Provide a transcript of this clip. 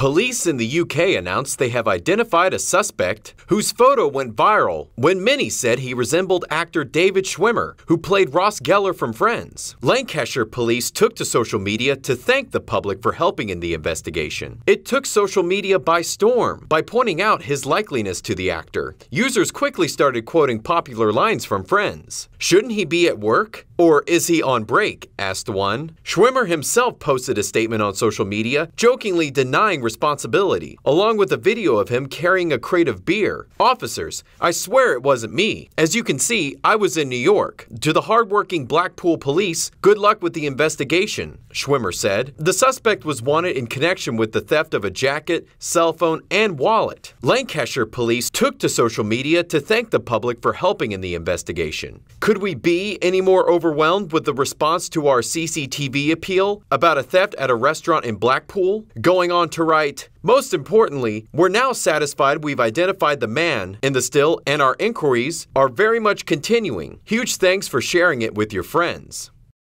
Police in the UK announced they have identified a suspect whose photo went viral when many said he resembled actor David Schwimmer, who played Ross Geller from Friends. Lancashire police took to social media to thank the public for helping in the investigation. It took social media by storm by pointing out his likeliness to the actor. Users quickly started quoting popular lines from Friends. Shouldn't he be at work? Or is he on break? asked one. Schwimmer himself posted a statement on social media, jokingly denying responsibility, along with a video of him carrying a crate of beer. Officers, I swear it wasn't me. As you can see, I was in New York. To the hardworking Blackpool police, good luck with the investigation, Schwimmer said. The suspect was wanted in connection with the theft of a jacket, cell phone, and wallet. Lancashire police took to social media to thank the public for helping in the investigation. Could we be any more overwhelmed with the response to our CCTV appeal about a theft at a restaurant in Blackpool? Going on to write right. Most importantly, we're now satisfied we've identified the man in the still and our inquiries are very much continuing. Huge thanks for sharing it with your friends.